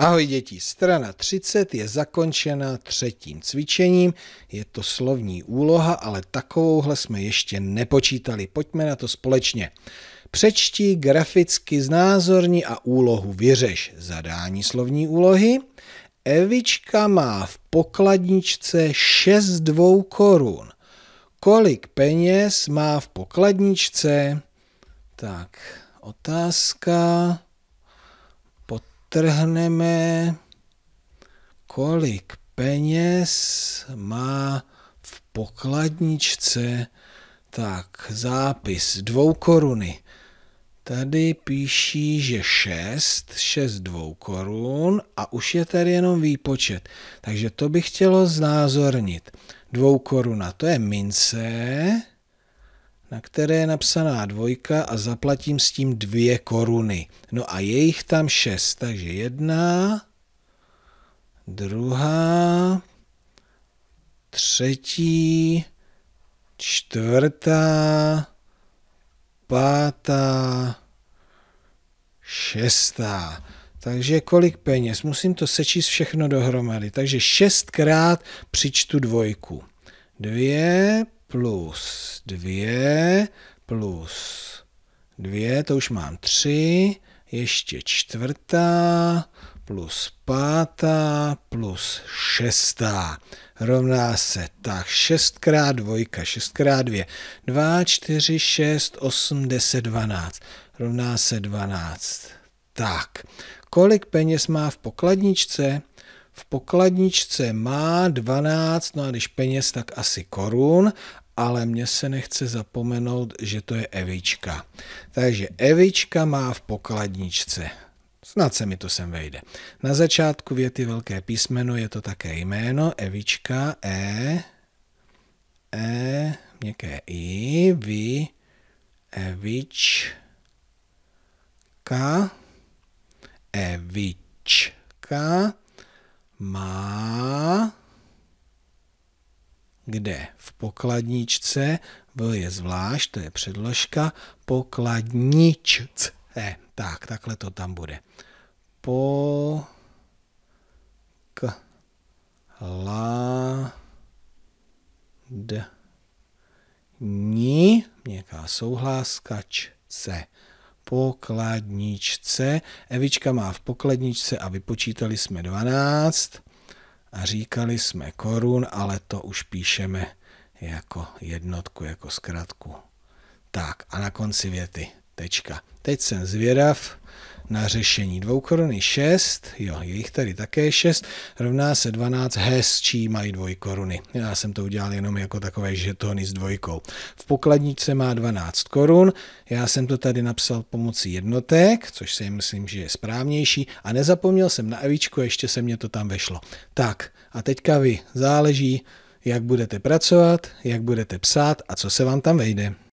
Ahoj děti, strana 30 je zakončena třetím cvičením, je to slovní úloha, ale takovouhle jsme ještě nepočítali. Pojďme na to společně. Přečti, graficky znázorní a úlohu vyřeš. Zadání slovní úlohy. Evička má v pokladničce 6 dvou korun. Kolik peněz má v pokladničce? Tak, otázka vytrhneme, kolik peněz má v pokladničce, tak zápis dvou koruny. Tady píší, že 6, 6 dvou korun a už je tady jenom výpočet. Takže to bych chtělo znázornit. Dvou koruna, to je mince, na které je napsaná dvojka a zaplatím s tím dvě koruny. No a je jich tam šest, takže jedna, druhá, třetí, čtvrtá, pátá, šestá. Takže kolik peněz? Musím to sečíst všechno dohromady. Takže šestkrát přičtu dvojku. Dvě, plus 2 plus 2, to už mám 3, ještě čtvrtá plus pátá plus šestá rovná se tak 6 x 2, 6 x 2, 2, 4, 6, 8, 10, 12, rovná se 12. Tak, kolik peněz má v pokladničce? v pokladničce má 12, no a když peněz, tak asi korun, ale mně se nechce zapomenout, že to je Evička. Takže Evička má v pokladničce Snad se mi to sem vejde. Na začátku věty velké písmeno je to také jméno, Evička, E, E, měkké I, Vy, Evička, Evička, má kde v pokladničce, v je zvlášť, to je předložka, pokladničce. Tak, takhle to tam bude. Po k la d ni, nějaká souhláska, č, pokladničce. Evička má v pokladničce a vypočítali jsme 12 a říkali jsme korun, ale to už píšeme jako jednotku, jako zkratku. Tak a na konci věty. Tečka. Teď jsem zvědav na řešení. Dvoukoruny 6, jo, je jich tady také 6, rovná se 12 čí mají koruny. Já jsem to udělal jenom jako takové žetony s dvojkou. V pokladničce má 12 korun, já jsem to tady napsal pomocí jednotek, což si myslím, že je správnější a nezapomněl jsem na evičku, ještě se mě to tam vešlo. Tak a teďka vy, záleží, jak budete pracovat, jak budete psát a co se vám tam vejde.